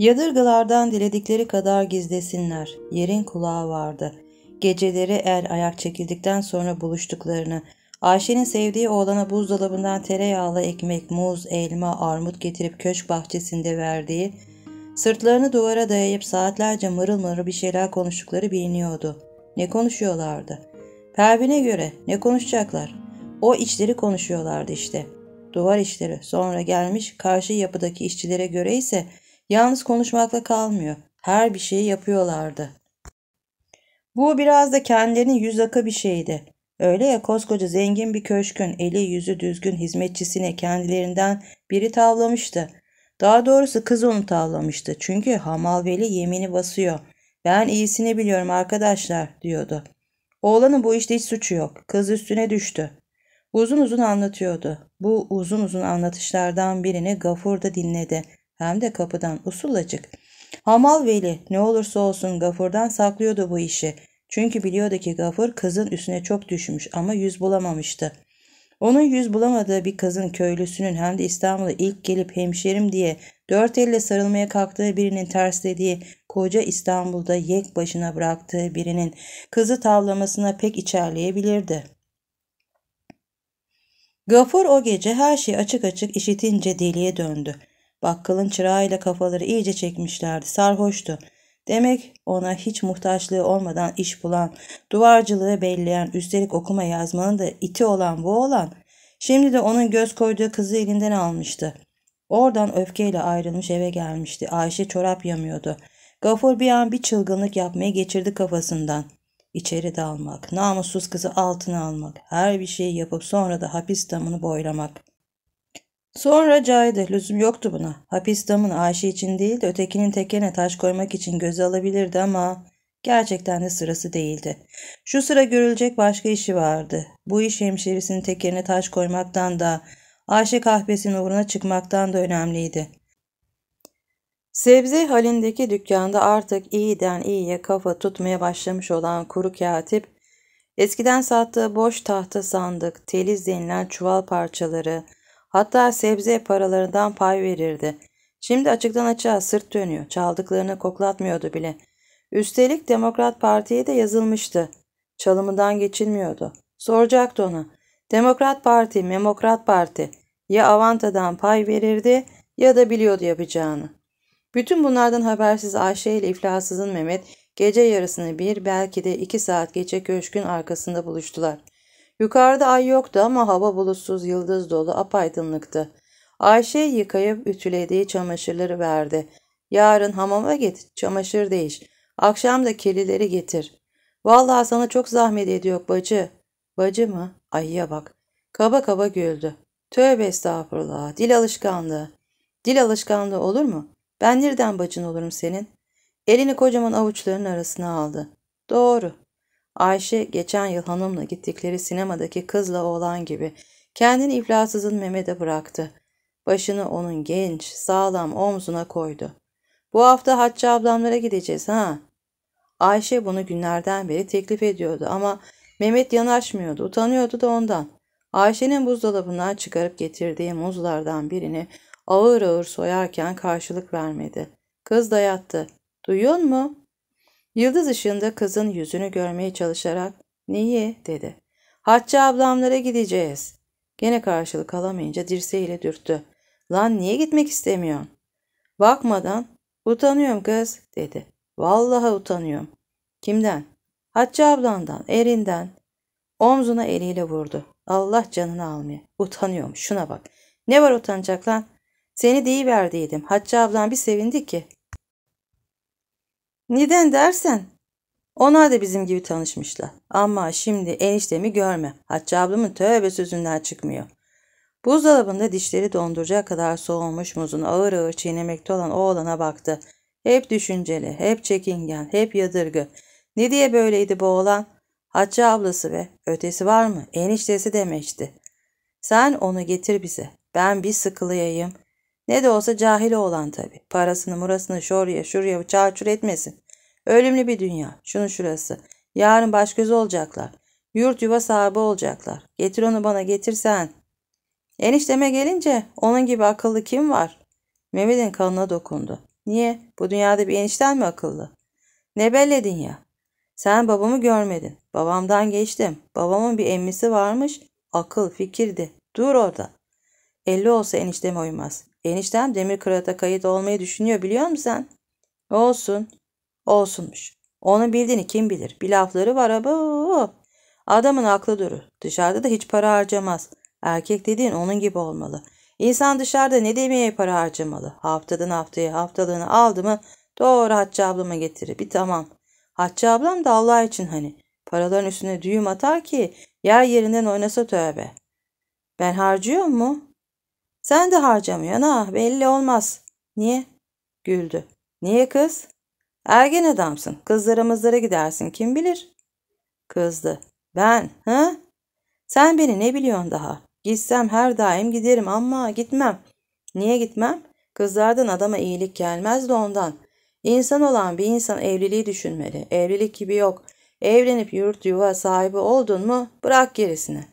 Yadırgılardan diledikleri kadar gizlesinler. Yerin kulağı vardı. Geceleri el ayak çekildikten sonra buluştuklarını, Ayşe'nin sevdiği oğlana buzdolabından tereyağlı ekmek, muz, elma, armut getirip köşk bahçesinde verdiği, sırtlarını duvara dayayıp saatlerce mırıl mırıl bir şeyler konuştukları biliniyordu. Ne konuşuyorlardı? Pervin'e göre ne konuşacaklar? O işleri konuşuyorlardı işte. Duvar işleri sonra gelmiş karşı yapıdaki işçilere göre ise Yalnız konuşmakla kalmıyor. Her bir şeyi yapıyorlardı. Bu biraz da kendilerinin yüz akı bir şeydi. Öyle ya koskoca zengin bir köşkün eli yüzü düzgün hizmetçisine kendilerinden biri tavlamıştı. Daha doğrusu kız onu tavlamıştı. Çünkü Hamal Veli yemini basıyor. Ben iyisini biliyorum arkadaşlar diyordu. Oğlanın bu işte hiç suçu yok. Kız üstüne düştü. Uzun uzun anlatıyordu. Bu uzun uzun anlatışlardan birini Gafur da dinledi. Hem de kapıdan usulacık. Hamal Veli ne olursa olsun Gafur'dan saklıyordu bu işi. Çünkü biliyordu ki Gafur kızın üstüne çok düşmüş ama yüz bulamamıştı. Onun yüz bulamadığı bir kızın köylüsünün hem de İstanbul'a ilk gelip hemşerim diye dört elle sarılmaya kalktığı birinin terslediği koca İstanbul'da yek başına bıraktığı birinin kızı tavlamasına pek içerleyebilirdi. Gafur o gece her şeyi açık açık işitince deliye döndü. Bakkalın çırağıyla kafaları iyice çekmişlerdi. Sarhoştu. Demek ona hiç muhtaçlığı olmadan iş bulan, duvarcılığı belleyen, üstelik okuma yazmanın da iti olan bu olan. Şimdi de onun göz koyduğu kızı elinden almıştı. Oradan öfkeyle ayrılmış eve gelmişti. Ayşe çorap yamıyordu. Gafur bir an bir çılgınlık yapmaya geçirdi kafasından. İçeri dalmak, namussuz kızı altına almak, her bir şeyi yapıp sonra da hapis damını boylamak. Sonra caydı. Lüzum yoktu buna. Hapis damın Ayşe için değil de ötekinin tekene taş koymak için göze alabilirdi ama gerçekten de sırası değildi. Şu sıra görülecek başka işi vardı. Bu iş hemşerisinin tekerine taş koymaktan da Ayşe kahvesinin uğruna çıkmaktan da önemliydi. Sebze halindeki dükkanda artık iyiden iyiye kafa tutmaya başlamış olan kuru katip, eskiden sattığı boş tahta sandık, teliz denilen çuval parçaları, Hatta sebze paralarından pay verirdi. Şimdi açıktan açığa sırt dönüyor. Çaldıklarını koklatmıyordu bile. Üstelik Demokrat Parti'ye de yazılmıştı. Çalımından geçilmiyordu. Soracaktı ona. Demokrat Parti, Memokrat Parti ya Avanta'dan pay verirdi ya da biliyordu yapacağını. Bütün bunlardan habersiz Ayşe ile iflasızın Mehmet gece yarısını bir belki de iki saat gece köşkün arkasında buluştular. Yukarıda ay yoktu ama hava bulutsuz yıldız dolu apaydınlıktı. Ayşe yıkayıp ütülediği çamaşırları verdi. Yarın hamama git, çamaşır değiş. Akşam da kelileri getir. Vallahi sana çok zahmet ediyor bacı. Bacı mı? Ayıya bak. Kaba kaba güldü. Tövbe estağfurullah. Dil alışkanlığı. Dil alışkanlığı olur mu? Ben nereden bacın olurum senin? Elini kocaman avuçlarının arasına aldı. Doğru. Ayşe geçen yıl hanımla gittikleri sinemadaki kızla oğlan gibi kendini iflasızın Mehmet'e bıraktı. Başını onun genç, sağlam omzuna koydu. Bu hafta Hatça ablamlara gideceğiz ha? Ayşe bunu günlerden beri teklif ediyordu ama Mehmet yanaşmıyordu, utanıyordu da ondan. Ayşe'nin buzdolabından çıkarıp getirdiği muzlardan birini ağır ağır soyarken karşılık vermedi. Kız dayattı. Duyuyor mu? Yıldız ışığında kızın yüzünü görmeye çalışarak ''Niye?'' dedi. Hatça ablamlara gideceğiz.'' Gene karşılık alamayınca dirseğiyle dürttü. ''Lan niye gitmek istemiyorsun?'' Bakmadan ''Utanıyorum kız.'' dedi. ''Vallahi utanıyorum.'' ''Kimden?'' ''Hacca ablandan, erinden.'' Omzuna eliyle vurdu. Allah canını almaya. Utanıyorum şuna bak. Ne var utanacak lan? Seni deyiverdiydim. Hatça ablan bir sevindi ki. Neden dersen onlar da bizim gibi tanışmışlar. Ama şimdi eniştemi görme. Hatça ablamın tövbe sözünden çıkmıyor. Buzdolabında dişleri donduracak kadar soğumuş muzun ağır ağır çiğnemekte olan oğlana baktı. Hep düşünceli, hep çekingen, hep yadırgı. Ne diye böyleydi bu oğlan? Hatça ablası ve ötesi var mı? Eniştesi demişti. Sen onu getir bize. Ben bir sıkılayayım. Ne de olsa cahil olan tabii. Parasını murasını şorya şuraya çarçur etmesin. Ölümlü bir dünya. Şunu şurası. Yarın baş göz olacaklar. Yurt yuva sahibi olacaklar. Getir onu bana getirsen. Enişteme gelince onun gibi akıllı kim var? Mehmet'in kanına dokundu. Niye? Bu dünyada bir enişten mi akıllı? Ne belledin ya? Sen babamı görmedin. Babamdan geçtim. Babamın bir emmisi varmış. Akıl fikirdi. Dur orada. Elli olsa enişteme uymaz. Eniştem demir kırata kayıt olmayı düşünüyor biliyor musun sen? Olsun. Olsunmuş. Onu bildiğini kim bilir. Bir lafları var abu. Adamın aklı duru. Dışarıda da hiç para harcamaz. Erkek dediğin onun gibi olmalı. İnsan dışarıda ne demeye para harcamalı. Haftadan haftaya haftalığını aldı mı doğru Hatça ablama getirir. Bir tamam. Hatça ablam da Allah için hani. Paraların üstüne düğüm atar ki yer yerinden oynasa tövbe. Ben harcıyor mu? Sen de harcamıyorsun ha belli olmaz. Niye? Güldü. Niye kız? Ergen adamsın. Kızlara mızlara gidersin kim bilir. Kızdı. Ben ha? Sen beni ne biliyorsun daha? Gitsem her daim giderim ama gitmem. Niye gitmem? Kızlardan adama iyilik gelmez de ondan. İnsan olan bir insan evliliği düşünmeli. Evlilik gibi yok. Evlenip yurt yuva sahibi oldun mu bırak gerisini.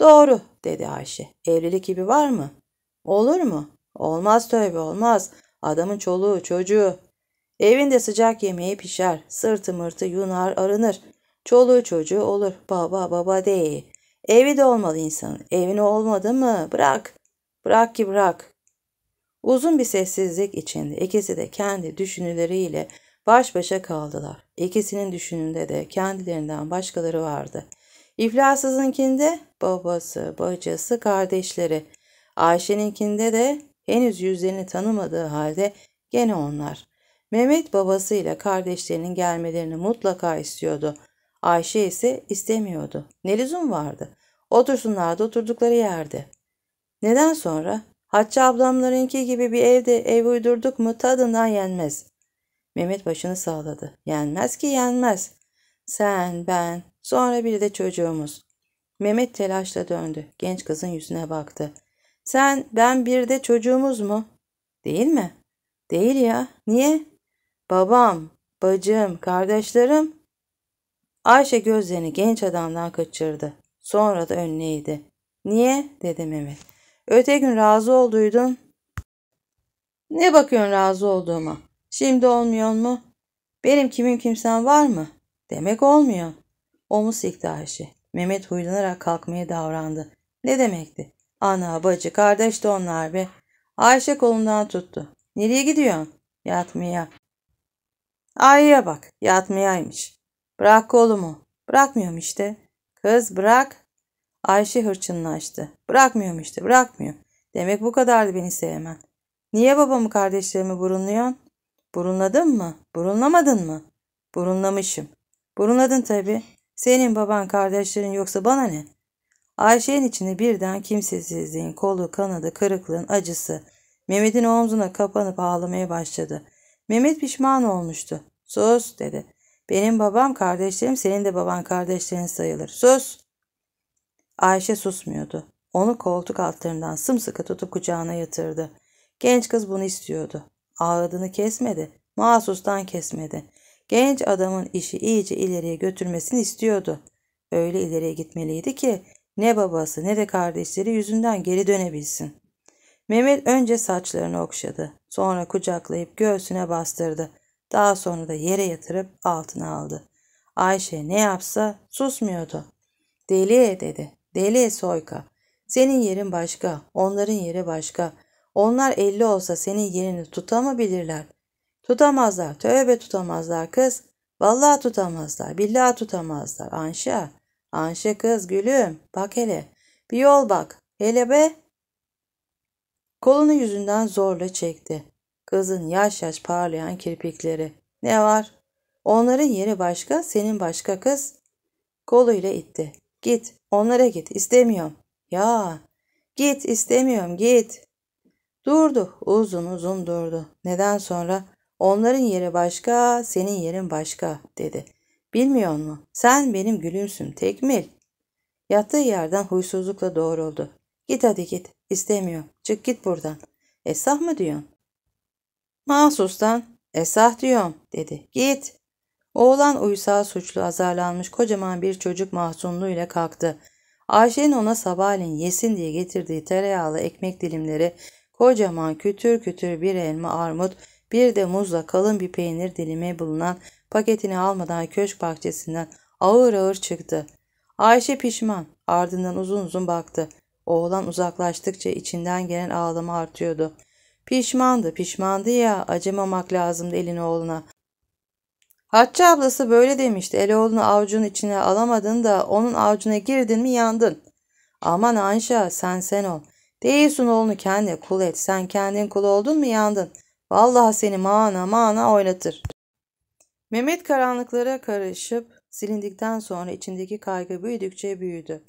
Doğru dedi Ayşe. Evlilik gibi var mı? Olur mu? Olmaz tövbe olmaz. Adamın çoluğu çocuğu. Evinde sıcak yemeği pişer. Sırtı mırtı yunar arınır. Çoluğu çocuğu olur. Baba baba değil. Evi de olmalı insanın. Evine olmadı mı? Bırak. Bırak ki bırak. Uzun bir sessizlik içinde ikisi de kendi düşünüleriyle baş başa kaldılar. İkisinin düşününde de kendilerinden başkaları vardı. İflasızınkinde babası, bacası, kardeşleri. Ayşe'ninkinde de henüz yüzlerini tanımadığı halde gene onlar. Mehmet babasıyla kardeşlerinin gelmelerini mutlaka istiyordu. Ayşe ise istemiyordu. Ne lüzum vardı? Otursunlar da oturdukları yerde. Neden sonra? Hacı ablamlarınki gibi bir evde ev uydurduk mu tadından yenmez. Mehmet başını sağladı. Yenmez ki yenmez. Sen, ben, sonra bir de çocuğumuz. Mehmet telaşla döndü. Genç kızın yüzüne baktı. Sen, ben bir de çocuğumuz mu? Değil mi? Değil ya. Niye? Babam, bacım, kardeşlerim. Ayşe gözlerini genç adamdan kaçırdı. Sonra da önüneydi. Niye? dedi Mehmet. Öte gün razı olduydun. Ne bakıyorsun razı olduğuma? Şimdi olmuyor mu? Benim kimim kimsen var mı? Demek olmuyor. Omuz silkti Ayşe. Mehmet huylanarak kalkmaya davrandı. Ne demekti? Ana, bacı, kardeş de onlar be. Ayşe kolundan tuttu. Nereye gidiyorsun? Yatmaya. Ayıya bak, yatmayaymış. Bırak kolumu. Bırakmıyorum işte. Kız bırak. Ayşe hırçınlaştı. Bırakmıyorum işte, bırakmıyorum. Demek bu kadardı beni sevmen. Niye babamı kardeşlerimi burunluyorsun? Burunladın mı? Burunlamadın mı? Burunlamışım. Burunladın tabii. Senin baban kardeşlerin yoksa bana ne? Ayşe'nin içine birden kimsesizliğin kolu kanadı kırıklığın acısı. Mehmet'in omzuna kapanıp ağlamaya başladı. Mehmet pişman olmuştu. Sus dedi. Benim babam kardeşlerim senin de baban kardeşlerin sayılır. Sus. Ayşe susmuyordu. Onu koltuk altlarından sımsıkı tutup kucağına yatırdı. Genç kız bunu istiyordu. Ağladığını kesmedi. Mahsustan kesmedi. Genç adamın işi iyice ileriye götürmesini istiyordu. Öyle ileriye gitmeliydi ki ne babası ne de kardeşleri yüzünden geri dönebilsin. Mehmet önce saçlarını okşadı. Sonra kucaklayıp göğsüne bastırdı. Daha sonra da yere yatırıp altına aldı. Ayşe ne yapsa susmuyordu. Deli dedi. Deli Soyka. Senin yerin başka. Onların yeri başka. Onlar elli olsa senin yerini tutamabilirler. Tutamazlar. Tövbe tutamazlar kız. Vallahi tutamazlar. Billahi tutamazlar. Anşa. Anşe kız gülüm bak hele. Bir yol bak. Hele be. Kolunu yüzünden zorla çekti. Kızın yaş yaş parlayan kirpikleri. Ne var? Onların yeri başka, senin başka kız. Koluyla itti. Git, onlara git, istemiyorum. Ya, git, istemiyorum, git. Durdu, uzun uzun durdu. Neden sonra? Onların yeri başka, senin yerin başka, dedi. Bilmiyor mu? Sen benim gülümsün Tekmil. Yattığı yerden huysuzlukla doğruldu. Git hadi git. İstemiyorum. Çık git buradan. Esah mı diyorsun? Mahsustan esah diyorum dedi. Git. Oğlan uysal suçlu azarlanmış kocaman bir çocuk mahzunluğuyla kalktı. Ayşe'nin ona sabahleyin yesin diye getirdiği tereyağlı ekmek dilimleri, kocaman kütür kütür bir elma armut, bir de muzla kalın bir peynir dilimi bulunan Paketini almadan köşk bahçesinden ağır ağır çıktı. Ayşe pişman. Ardından uzun uzun baktı. Oğlan uzaklaştıkça içinden gelen ağlama artıyordu. Pişmandı, pişmandı ya. Acımamak lazımdı elin oğluna. Hatça ablası böyle demişti. Eloğlunu avcunun içine alamadın da onun avucuna girdin mi yandın. Aman Anşa sen sen ol. Değilsin oğlunu kendi kul et. Sen kendin kul oldun mu yandın. Vallahi seni mana mana oynatır. Mehmet karanlıklara karışıp silindikten sonra içindeki kaygı büyüdükçe büyüdü.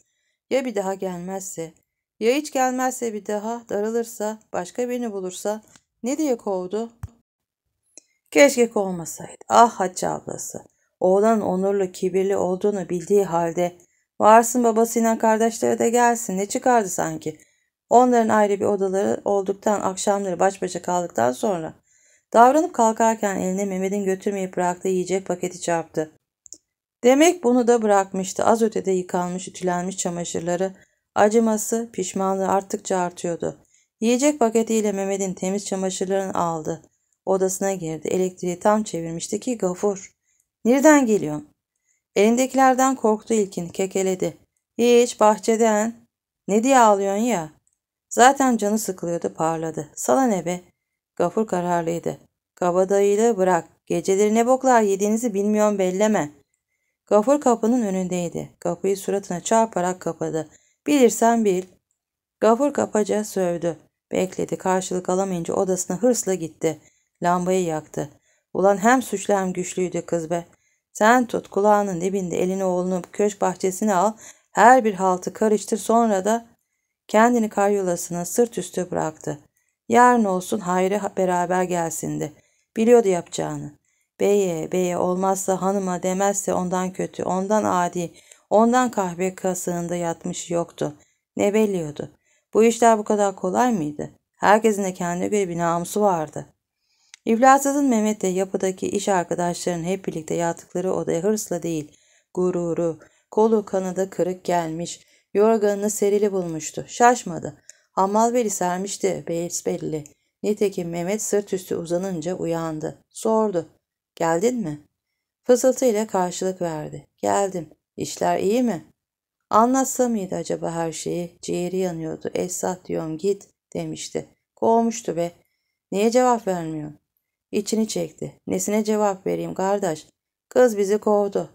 Ya bir daha gelmezse? Ya hiç gelmezse bir daha darılırsa, başka birini bulursa ne diye kovdu? Keşke kovmasaydı. Ah Hacı ablası. Oğlan onurlu, kibirli olduğunu bildiği halde varsın babasıyla kardeşleri de gelsin ne çıkardı sanki? Onların ayrı bir odaları olduktan akşamları baş başa kaldıktan sonra Davranıp kalkarken eline Mehmet'in götürmeyip bıraktığı yiyecek paketi çarptı. Demek bunu da bırakmıştı. Az ötede yıkanmış, ütülenmiş çamaşırları, acıması, pişmanlığı arttıkça artıyordu. Yiyecek paketiyle Mehmet'in temiz çamaşırlarını aldı. Odasına girdi. Elektriği tam çevirmişti ki gafur. Nereden geliyorsun? Elindekilerden korktu ilkin. Kekeledi. Hiç bahçeden. Ne diye ağlıyorsun ya? Zaten canı sıkılıyordu parladı. Sana ne be? Gafur kararlıydı. Kabadayılığı bırak. Geceleri ne boklar yediğinizi bilmiyorum belleme. Gafur kapının önündeydi. Kapıyı suratına çarparak kapadı. Bilirsen bil. Gafur kapaca sövdü. Bekledi. Karşılık alamayınca odasına hırsla gitti. Lambayı yaktı. Ulan hem suçlu hem güçlüydü kız be. Sen tut kulağının dibinde elini oğlunu köş bahçesine al. Her bir haltı karıştır sonra da kendini karyolasına sırt üstü bıraktı. Yarın olsun Hayri beraber gelsin de. Biliyordu yapacağını. Beye, beye olmazsa hanıma demezse ondan kötü, ondan adi, ondan kahve kasığında yatmış yoktu. Ne belliyordu. Bu işler bu kadar kolay mıydı? Herkesin de kendine göre bir namusu vardı. İflasızın Mehmet de yapıdaki iş arkadaşlarının hep birlikte yattıkları odaya hırsla değil, gururu, kolu kanadı kırık gelmiş, yorganını serili bulmuştu. Şaşmadı. Hammal beli sermişti besbelli. Nitekim Mehmet sırt üstü uzanınca uyandı. Sordu. Geldin mi? Fısıltıyla karşılık verdi. Geldim. İşler iyi mi? Anlatsa mıydı acaba her şeyi? Ciğeri yanıyordu. Esat diyorum git demişti. Kovmuştu be. Niye cevap vermiyor? İçini çekti. Nesine cevap vereyim kardeş? Kız bizi kovdu.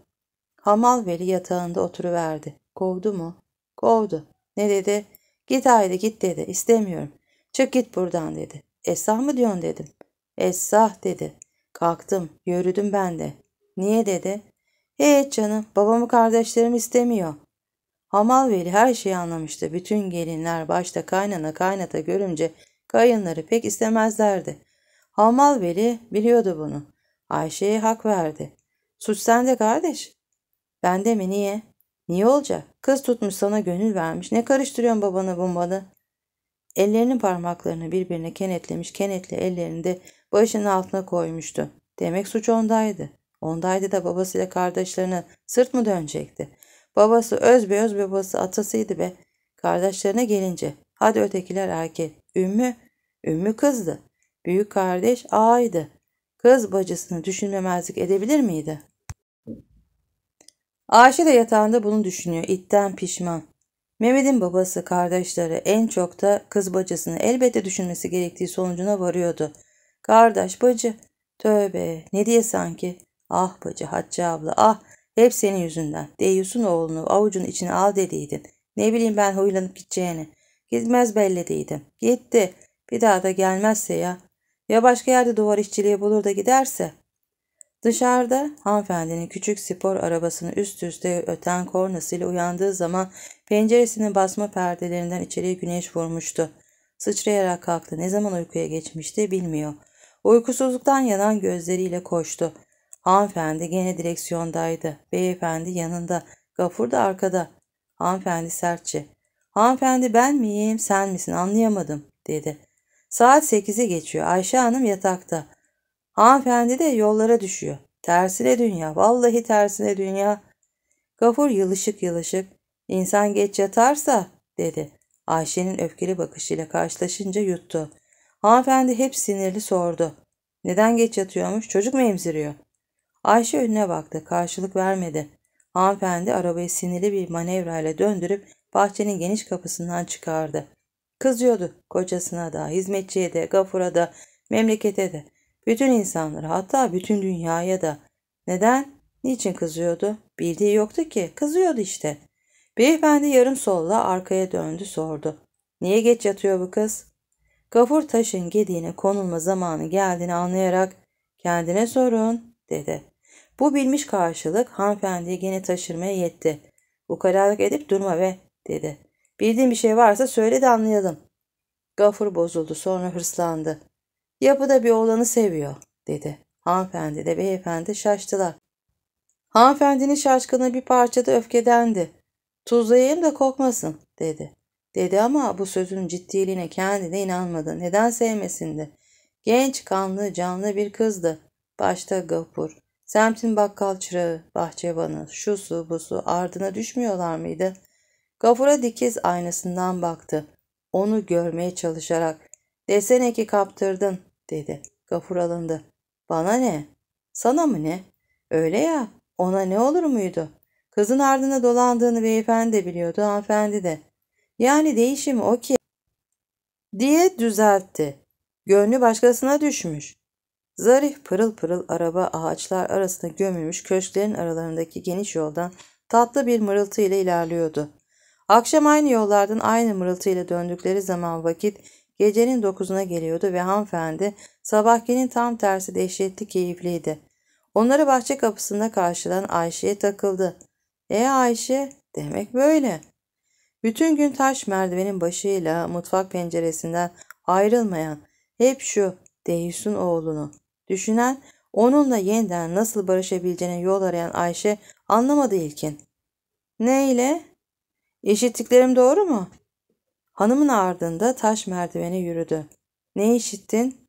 Hamal veli yatağında oturuverdi. Kovdu mu? Kovdu. Ne dedi? Git haydi git dedi. İstemiyorum. Çık git buradan dedi. Esah mı diyorsun dedim. Esah dedi. Kalktım. Yürüdüm ben de. Niye dedi. Hiç canım babamı kardeşlerim istemiyor. Hamal Veli her şeyi anlamıştı. Bütün gelinler başta kaynana kaynata görünce kayınları pek istemezlerdi. Hamal Veli biliyordu bunu. Ayşe'ye hak verdi. Suç sende kardeş. de mi niye? Niye olacak? Kız tutmuş sana gönül vermiş. Ne karıştırıyorsun babanı bombanı? Ellerinin parmaklarını birbirine kenetlemiş, kenetli ellerini de başının altına koymuştu. Demek suç ondaydı. Ondaydı da babasıyla kardeşlerine sırt mı dönecekti? Babası özbe öz babası atasıydı be. Kardeşlerine gelince hadi ötekiler erke. Ümmü, Ümmü kızdı. Büyük kardeş ağaydı. Kız bacısını düşünmemezlik edebilir miydi? Ayşe de yatağında bunu düşünüyor. İtten pişman. Mehmet'in babası, kardeşleri en çok da kız bacısını elbette düşünmesi gerektiği sonucuna varıyordu. Kardeş, bacı. Tövbe ne diye sanki. Ah bacı Hacı abla ah hep senin yüzünden. Deyyus'un oğlunu avucun içine al dediydin. Ne bileyim ben huylanıp gideceğini. Gitmez belli değildim. Gitti. Bir daha da gelmezse ya. Ya başka yerde duvar işçiliği bulur da giderse. Dışarıda hanımefendinin küçük spor arabasını üst üste öten kornasıyla uyandığı zaman penceresinin basma perdelerinden içeriye güneş vurmuştu. Sıçrayarak kalktı. Ne zaman uykuya geçmişti bilmiyor. Uykusuzluktan yanan gözleriyle koştu. Hanımefendi gene direksiyondaydı. Beyefendi yanında. Gafur da arkada. Hanımefendi sertçe. Hanımefendi ben miyim sen misin anlayamadım dedi. Saat sekize geçiyor. Ayşe Hanım yatakta. Hanımefendi de yollara düşüyor. Tersine dünya, vallahi tersine dünya. Gafur yılışık yılışık, insan geç yatarsa dedi. Ayşe'nin öfkeli bakışıyla karşılaşınca yuttu. Hanımefendi hep sinirli sordu. Neden geç yatıyormuş, çocuk mu emziriyor? Ayşe önüne baktı, karşılık vermedi. Hanımefendi arabayı sinirli bir manevrayla döndürüp bahçenin geniş kapısından çıkardı. Kızıyordu kocasına da, hizmetçiye de, gafura da, memlekete de. Bütün insanlara hatta bütün dünyaya da. Neden? Niçin kızıyordu? Bildiği yoktu ki. Kızıyordu işte. Beyefendi yarım solla arkaya döndü sordu. Niye geç yatıyor bu kız? Gafur taşın gediğine konulma zamanı geldiğini anlayarak kendine sorun dedi. Bu bilmiş karşılık hanımefendiyi gene taşırmaya yetti. Bu kararlık edip durma ve dedi. Bildiğin bir şey varsa söyle de anlayalım. Gafur bozuldu sonra hırslandı. Yapıda bir oğlanı seviyor dedi. Hanımefendi de beyefendi şaştılar. Hanımefendinin şaşkını bir parçada öfkedendi. Tuzlayayım da kokmasın dedi. Dedi ama bu sözün ciddiliğine kendine inanmadı. Neden sevmesindi? Genç, kanlı, canlı bir kızdı. Başta gapur, semtin bakkal çırağı, su bu su ardına düşmüyorlar mıydı? Gafura dikiz aynasından baktı. Onu görmeye çalışarak. Desene ki kaptırdın, dedi. Gafur alındı. Bana ne? Sana mı ne? Öyle ya ona ne olur muydu? Kızın ardına dolandığını beyefendi de biliyordu hanımefendi de. Yani değişimi o ki diye düzeltti. Gönlü başkasına düşmüş. Zarif pırıl pırıl araba ağaçlar arasında gömülmüş köşklerin aralarındaki geniş yoldan tatlı bir mırıltı ile ilerliyordu. Akşam aynı yollardan aynı mırıltı ile döndükleri zaman vakit gecenin dokuzuna geliyordu ve hanımefendi sabahkinin tam tersi dehşetli keyifliydi. Onları bahçe kapısında karşılan Ayşe'ye takıldı. E Ayşe demek böyle. Bütün gün taş merdivenin başıyla mutfak penceresinden ayrılmayan hep şu Deyus'un oğlunu. Düşünen onunla yeniden nasıl barışabileceğine yol arayan Ayşe anlamadı ilkin. Neyle? ile? İşittiklerim doğru mu? Hanımın ardında taş merdivene yürüdü. Ne işittin?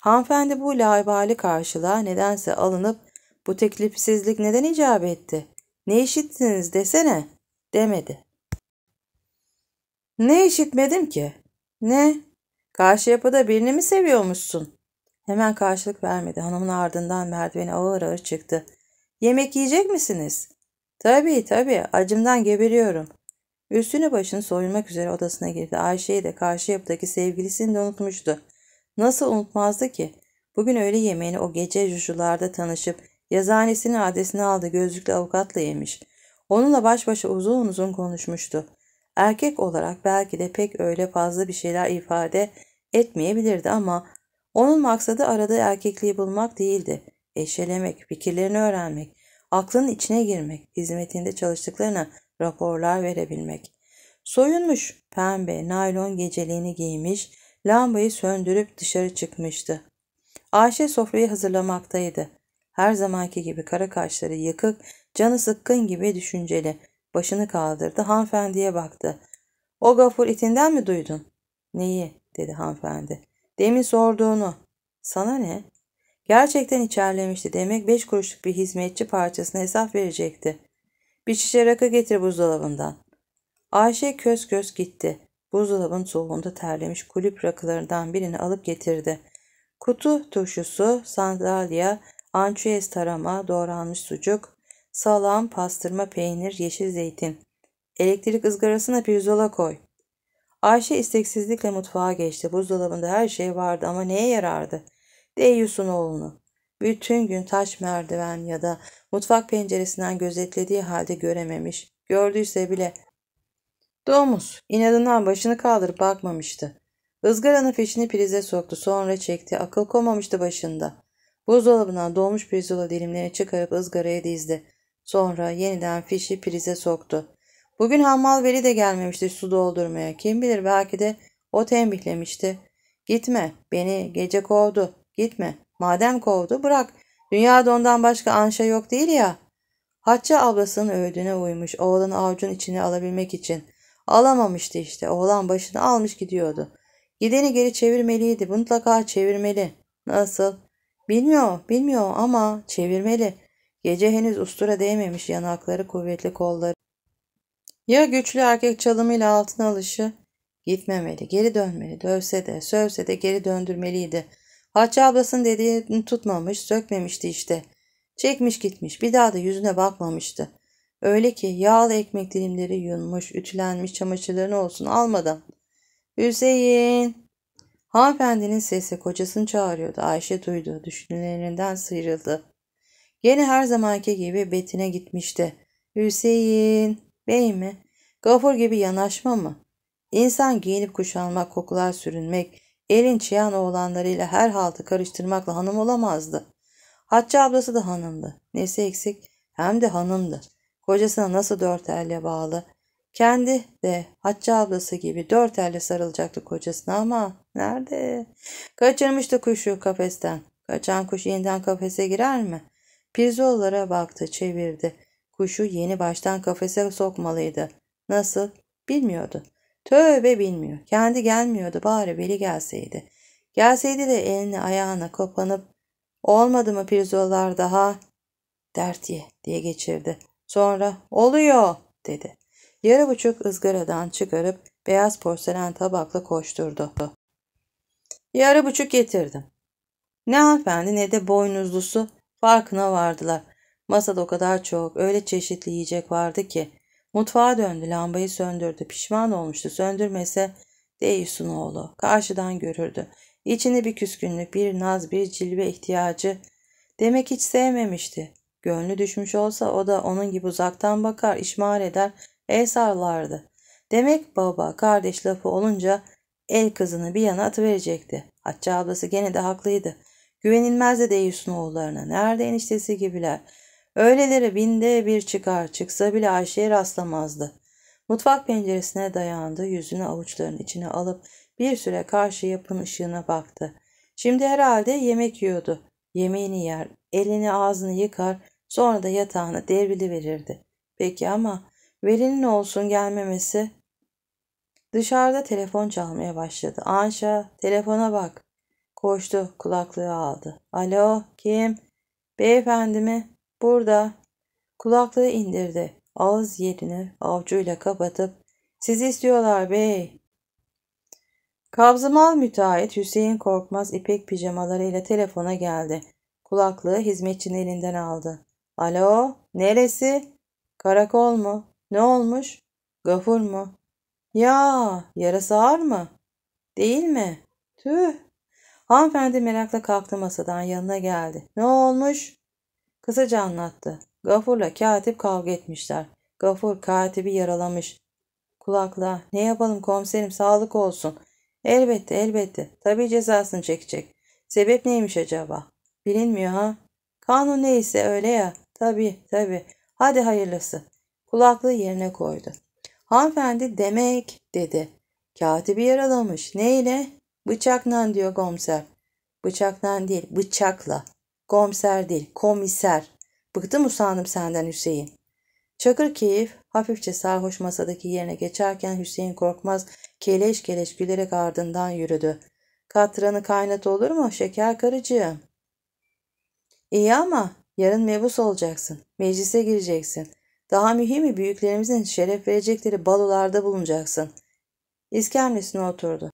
Hanımefendi bu laybali karşılığa nedense alınıp bu teklifsizlik neden icap etti? Ne işittiniz desene demedi. Ne işitmedim ki? Ne? Karşı yapıda birini mi seviyormuşsun? Hemen karşılık vermedi. Hanımın ardından merdiveni ağır ağır çıktı. Yemek yiyecek misiniz? Tabii tabii acımdan geberiyorum. Üstünü başını soyunmak üzere odasına girdi. Ayşe'yi de karşı yapıdaki sevgilisini de unutmuştu. Nasıl unutmazdı ki? Bugün öğle yemeğini o gece juşularda tanışıp yazıhanesinin adresini aldı gözlüklü avukatla yemiş. Onunla baş başa uzun uzun konuşmuştu. Erkek olarak belki de pek öyle fazla bir şeyler ifade etmeyebilirdi ama onun maksadı aradığı erkekliği bulmak değildi. Eşelemek, fikirlerini öğrenmek, aklının içine girmek, hizmetinde çalıştıklarına raporlar verebilmek. Soyunmuş, pembe, naylon geceliğini giymiş, lambayı söndürüp dışarı çıkmıştı. Ayşe sofrayı hazırlamaktaydı. Her zamanki gibi kara kaşları yıkık, canı sıkkın gibi düşünceli. Başını kaldırdı, hanımefendiye baktı. O gafur itinden mi duydun? Neyi? dedi hanımefendi. Demin sorduğunu. Sana ne? Gerçekten içerlemişti. Demek beş kuruşluk bir hizmetçi parçasına hesap verecekti. Bir şişe rakı getir buzdolabından. Ayşe köz köz gitti. Buzdolabın soğuğunda terlemiş kulüp rakılarından birini alıp getirdi. Kutu turşusu, sandalya, ançuez tarama, doğranmış sucuk, salam, pastırma, peynir, yeşil zeytin. Elektrik ızgarasına pirzola koy. Ayşe isteksizlikle mutfağa geçti. Buzdolabında her şey vardı ama neye yarardı? Deyyus'un oğlunu. Bütün gün taş merdiven ya da mutfak penceresinden gözetlediği halde görememiş. Gördüyse bile domuz inadından başını kaldırıp bakmamıştı. Izgaranın fişini prize soktu sonra çekti akıl komamıştı başında. Buzdolabından dolmuş pirzola dilimlerini çıkarıp ızgaraya dizdi. Sonra yeniden fişi prize soktu. Bugün Hammal Veli de gelmemişti su doldurmaya. Kim bilir belki de o tembihlemişti. Gitme, beni gece kovdu. Gitme, Madem kovdu bırak. Dünyada ondan başka anşa yok değil ya. Hatça ablasının öğüdüne uymuş oğlanı avucun içine alabilmek için. Alamamıştı işte. Oğlan başını almış gidiyordu. Gideni geri çevirmeliydi. Mutlaka çevirmeli. Nasıl? Bilmiyor, bilmiyor ama çevirmeli. Gece henüz ustura değmemiş yanakları kuvvetli kolları. Ya güçlü erkek çalımıyla altın alışı? Gitmemeli, geri dönmeli. Dövse de, sövse de geri döndürmeliydi.'' Hatice ablasının dediğini tutmamış, sökmemişti işte. Çekmiş gitmiş, bir daha da yüzüne bakmamıştı. Öyle ki yağlı ekmek dilimleri yunmuş, ütülenmiş çamaşırlarını olsun almadan. Hüseyin! Hanımefendinin sesi kocasını çağırıyordu. Ayşe duydu, düşüncelerinden sıyrıldı. Yine her zamanki gibi Betin'e gitmişti. Hüseyin! Bey mi? Gafur gibi yanaşma mı? İnsan giyinip kuşanmak, kokular sürünmek, Elin Çiyan oğlanlarıyla her haltı karıştırmakla hanım olamazdı. Hatça ablası da hanımdı. Nesi eksik hem de hanımdı. Kocasına nasıl dört elle bağlı. Kendi de Hatça ablası gibi dört elle sarılacaktı kocasına ama nerede? Kaçırmıştı kuşu kafesten. Kaçan kuş yeniden kafese girer mi? Pirzolara baktı, çevirdi. Kuşu yeni baştan kafese sokmalıydı. Nasıl? Bilmiyordu. Tövbe bilmiyor. Kendi gelmiyordu bari biri gelseydi. Gelseydi de elini ayağına kopanıp olmadı mı pirzolar daha dert ye diye geçirdi. Sonra oluyor dedi. Yarı buçuk ızgaradan çıkarıp beyaz porselen tabakla koşturdu. Yarı buçuk getirdim. Ne hanımefendi ne de boynuzlusu farkına vardılar. Masada o kadar çok öyle çeşitli yiyecek vardı ki Mutfağa döndü, lambayı söndürdü. Pişman olmuştu. Söndürmese Deyus'un oğlu. Karşıdan görürdü. İçini bir küskünlük, bir naz, bir cilve ihtiyacı. Demek hiç sevmemişti. Gönlü düşmüş olsa o da onun gibi uzaktan bakar, işmal eder, el sarlardı. Demek baba, kardeş lafı olunca el kızını bir yana atıverecekti. Hatça ablası gene de haklıydı. Güvenilmezdi Deyus'un oğullarına. Nerede eniştesi gibiler. Öğleleri binde bir çıkar, çıksa bile Ayşe'ye rastlamazdı. Mutfak penceresine dayandı, yüzünü avuçlarının içine alıp bir süre karşı yapın ışığına baktı. Şimdi herhalde yemek yiyordu. Yemeğini yer, elini ağzını yıkar, sonra da yatağını yatağına verirdi. Peki ama Veli'nin olsun gelmemesi. Dışarıda telefon çalmaya başladı. Anşa telefona bak. Koştu kulaklığı aldı. Alo kim? Beyefendi mi? Burada kulaklığı indirdi. Ağız yerini avcuyla kapatıp sizi istiyorlar bey. Kabzımal müteahhit Hüseyin Korkmaz ipek pijamalarıyla telefona geldi. Kulaklığı hizmetçinin elinden aldı. Alo, neresi? Karakol mu? Ne olmuş? Gafur mu? Ya, yarası ağır mı? Değil mi? Tüh. Hanımefendi merakla kalktı masadan yanına geldi. Ne olmuş? Kısaca anlattı. Gafur'la katip kavga etmişler. Gafur katibi yaralamış. Kulakla ne yapalım komiserim sağlık olsun. Elbette elbette. Tabii cezasını çekecek. Sebep neymiş acaba? Bilinmiyor ha? Kanun neyse öyle ya. Tabii tabii. Hadi hayırlısı. Kulaklığı yerine koydu. Hanımefendi demek dedi. Katibi yaralamış. Neyle? Bıçakla diyor komiser. Bıçakla değil bıçakla. Komiser değil, komiser. Bıktım usandım senden Hüseyin. Çakır keyif hafifçe sarhoş masadaki yerine geçerken Hüseyin korkmaz keleş keleş gülerek ardından yürüdü. Katranı kaynat olur mu şeker karıcığım? İyi ama yarın mebus olacaksın. Meclise gireceksin. Daha mühimi büyüklerimizin şeref verecekleri balolarda bulunacaksın. İskemlesine oturdu.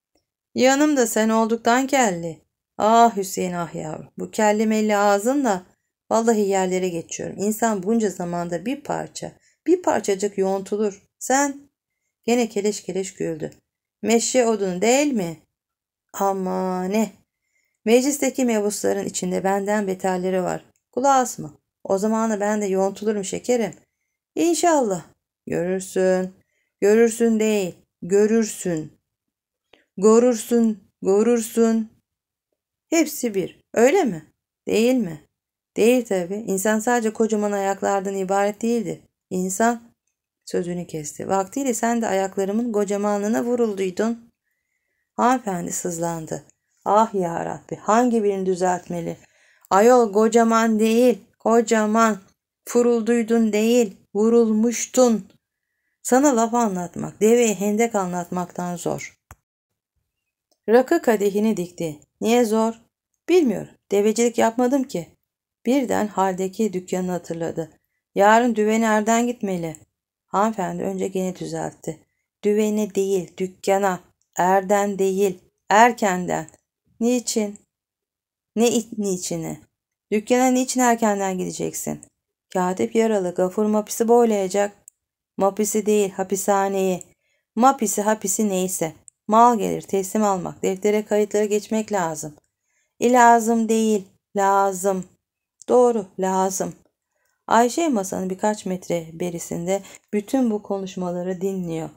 Yanım da sen olduktan kelli. Ah Hüseyin ah yavrum bu kellemelli ağzınla vallahi yerlere geçiyorum. İnsan bunca zamanda bir parça bir parçacık yoğuntulur. Sen gene keleş keleş güldü. Meşe odun değil mi? Ama ne? Eh. Meclisteki mevusların içinde benden beterleri var. Kulağı asma. O zamanı ben de yoğuntulurum şekerim. İnşallah. Görürsün. Görürsün değil. Görürsün. Görürsün. Görürsün. Hepsi bir. Öyle mi? Değil mi? Değil tabi. İnsan sadece kocaman ayaklardan ibaret değildi. İnsan sözünü kesti. Vaktiyle sen de ayaklarımın kocamanlığına vurulduydun. Hanımefendi sızlandı. Ah ya Rabbi hangi birini düzeltmeli? Ayol kocaman değil, kocaman. Furulduydun değil, vurulmuştun. Sana laf anlatmak, deveye hendek anlatmaktan zor. Rakı kadehini dikti. Niye zor? Bilmiyorum. Devecilik yapmadım ki. Birden haldeki dükkanı hatırladı. Yarın düveni erden gitmeli. Hanımefendi önce gene düzeltti. Düvene değil, dükkana. Erden değil, erkenden. Niçin? Ne niçini? Dükkana niçin erkenden gideceksin? Katip yaralı gafur mapisi boylayacak. Mapisi değil hapishaneyi. Mapisi hapisi neyse. Mal gelir teslim almak, deftere kayıtlara geçmek lazım. E lazım değil, lazım. Doğru, lazım. Ayşe masanın birkaç metre berisinde bütün bu konuşmaları dinliyor.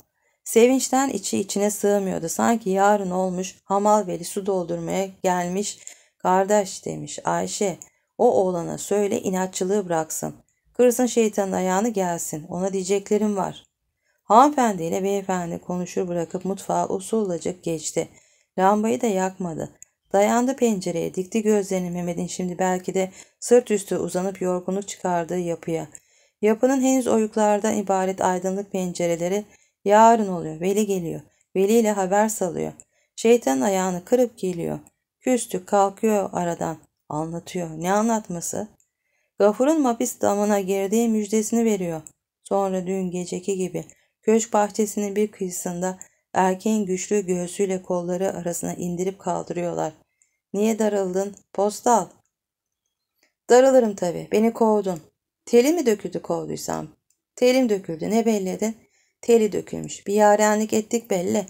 Sevinçten içi içine sığmıyordu. Sanki yarın olmuş hamal veli su doldurmaya gelmiş kardeş demiş Ayşe. O oğlana söyle inatçılığı bıraksın. Kırsın şeytanın ayağını gelsin. Ona diyeceklerim var. Hanımefendi ile beyefendi konuşur bırakıp mutfağa usullacık geçti. Lambayı da yakmadı. Dayandı pencereye, dikti gözlerini Mehmet'in şimdi belki de sırt üstü uzanıp yorgunluk çıkardığı yapıya. Yapının henüz oyuklardan ibaret aydınlık pencereleri yarın oluyor, Veli geliyor. Veli ile haber salıyor. Şeytan ayağını kırıp geliyor. Küstü kalkıyor aradan. Anlatıyor. Ne anlatması? Gafur'un mapis damına girdiği müjdesini veriyor. Sonra dün geceki gibi Köşk bahçesinin bir kıyısında erkeğin güçlü göğsüyle kolları arasına indirip kaldırıyorlar. Niye darıldın? Postal. Darılırım tabii. Beni kovdun. Teli mi döküldü kovduysam? Telim döküldü. Ne belli edin? Teli dökülmüş. Bir yarenlik ettik belli.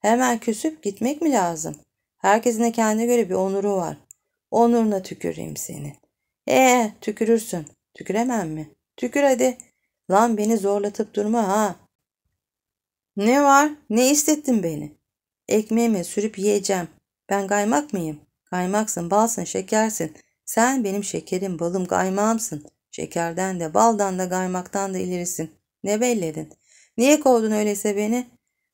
Hemen küsüp gitmek mi lazım? Herkesin de kendine göre bir onuru var. Onuruna tüküreyim seni. Ee, tükürürsün. Tüküremem mi? Tükür hadi. Lan beni zorlatıp durma ha. Ne var? Ne istettin beni? Ekmeğime sürüp yiyeceğim. Ben kaymak mıyım? Kaymaksın, balsın, şekersin. Sen benim şekerim, balım, kaymağımsın. Şekerden de, baldan da, kaymaktan da ilerisin. Ne belledin? Niye kovdun öyleyse beni?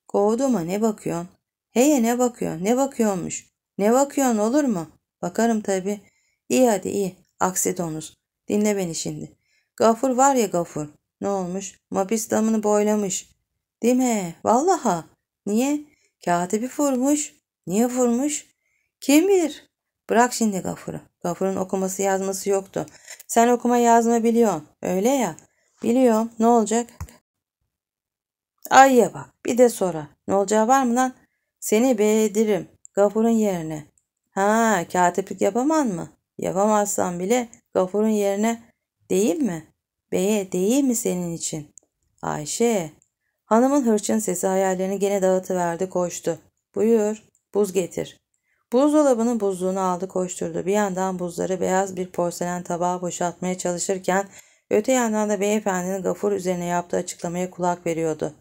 Kovduma ne bakıyorsun? Heye ne bakıyorsun? Ne bakıyormuş? Ne bakıyorsun olur mu? Bakarım tabii. İyi hadi iyi. Aksi donuz. Dinle beni şimdi. Gafur var ya gafur. Ne olmuş? Mapis damını boylamış. Değil mi? vallaha. Niye? Katibi vurmuş. Niye vurmuş? Kim bilir? Bırak şimdi Gafur'u. Gafur'un okuması yazması yoktu. Sen okuma yazma biliyorsun. Öyle ya. Biliyorum. Ne olacak? Ayya bak. Bir de sonra. Ne olacağı var mı lan? Seni beğenirim. Gafur'un yerine. Ha katiplik yapamam mı? Yapamazsan bile Gafur'un yerine değil mi? Beye değil mi senin için? Ayşe Hanımın hırçın sesi hayallerini gene dağıtıverdi koştu. Buyur, buz getir. Buzdolabının buzluğunu aldı koşturdu. Bir yandan buzları beyaz bir porselen tabağa boşaltmaya çalışırken öte yandan da beyefendinin gafur üzerine yaptığı açıklamaya kulak veriyordu.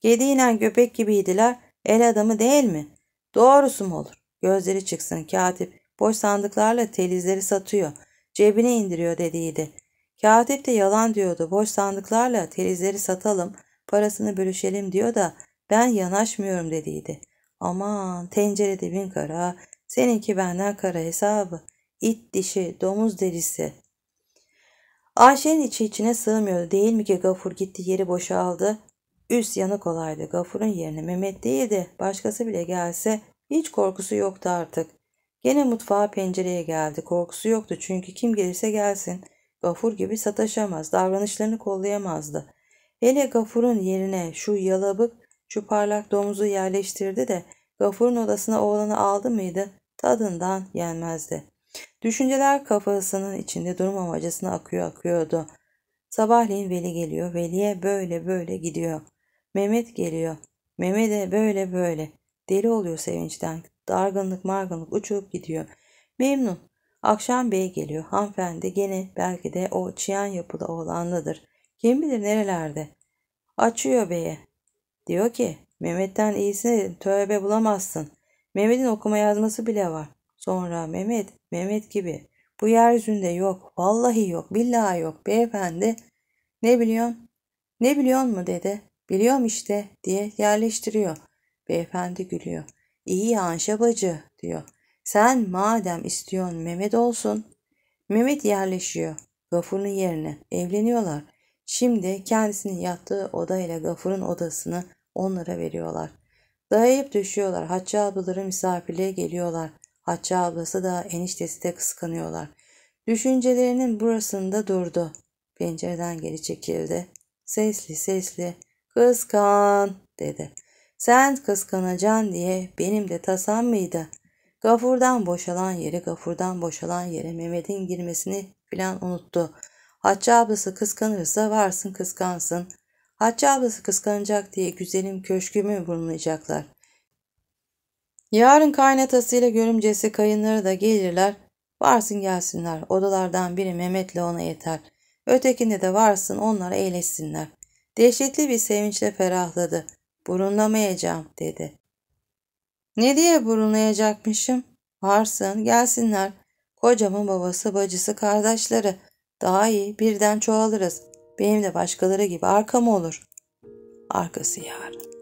Gediğinen göbek gibiydiler. El adamı değil mi? Doğrusu mu olur? Gözleri çıksın katip. Boş sandıklarla telizleri satıyor. Cebine indiriyor dediydi. Katip de yalan diyordu. Boş sandıklarla telizleri satalım.'' parasını bölüşelim diyor da ben yanaşmıyorum dediydi. Aman tencerede bin kara, seninki benden kara hesabı, it dişi, domuz derisi. Ayşe'nin içi içine sığmıyordu değil mi ki Gafur gitti yeri boşaldı. Üst yanı kolaydı. Gafur'un yerine Mehmet değildi. Başkası bile gelse hiç korkusu yoktu artık. Gene mutfağa pencereye geldi. Korkusu yoktu çünkü kim gelirse gelsin. Gafur gibi sataşamaz, davranışlarını kollayamazdı. Hele Gafur'un yerine şu yalabık, şu parlak domuzu yerleştirdi de Gafur'un odasına oğlanı aldı mıydı tadından yenmezdi. Düşünceler kafasının içinde durum durmamacasına akıyor akıyordu. Sabahleyin Veli geliyor. Veli'ye böyle böyle gidiyor. Mehmet geliyor. Mehmet'e böyle böyle. Deli oluyor sevinçten. Dargınlık margınlık uçup gidiyor. Memnun. Akşam bey geliyor. Hanımefendi gene belki de o çiyan yapılı oğlanlıdır. Kim bilir nerelerde. Açıyor beye. Diyor ki Mehmet'ten iyisini tövbe bulamazsın. Mehmet'in okuma yazması bile var. Sonra Mehmet, Mehmet gibi. Bu yeryüzünde yok. Vallahi yok. Billahi yok. Beyefendi ne biliyorsun? Ne biliyor mu dedi. Biliyorum işte diye yerleştiriyor. Beyefendi gülüyor. İyi ya Anşa diyor. Sen madem istiyorsun Mehmet olsun. Mehmet yerleşiyor. Gafur'un yerine. Evleniyorlar. Şimdi kendisinin yattığı oda ile Gafur'un odasını onlara veriyorlar. Dayayıp düşüyorlar. Hacı ablaları misafirliğe geliyorlar. Hacı ablası da eniştesi de kıskanıyorlar. Düşüncelerinin burasında durdu. Pencereden geri çekildi. Sesli sesli kıskan dedi. Sen kıskanacaksın diye benim de tasam mıydı? Gafur'dan boşalan yeri, Gafur'dan boşalan yere Mehmet'in girmesini filan unuttu. Hatice ablası kıskanırsa varsın kıskansın. Hatice ablası kıskanacak diye güzelim köşkümü vurmayacaklar. Yarın kaynatasıyla görümcesi kayınları da gelirler. Varsın gelsinler. Odalardan biri Mehmet'le ona yeter. Ötekinde de varsın onlara eğleşsinler. Dehşetli bir sevinçle ferahladı. Burunlamayacağım dedi. Ne diye burunlayacakmışım? Varsın gelsinler. Kocamın babası, bacısı, kardeşleri. Daha iyi birden çoğalırız. Benim de başkaları gibi arkam olur. Arkası yarın.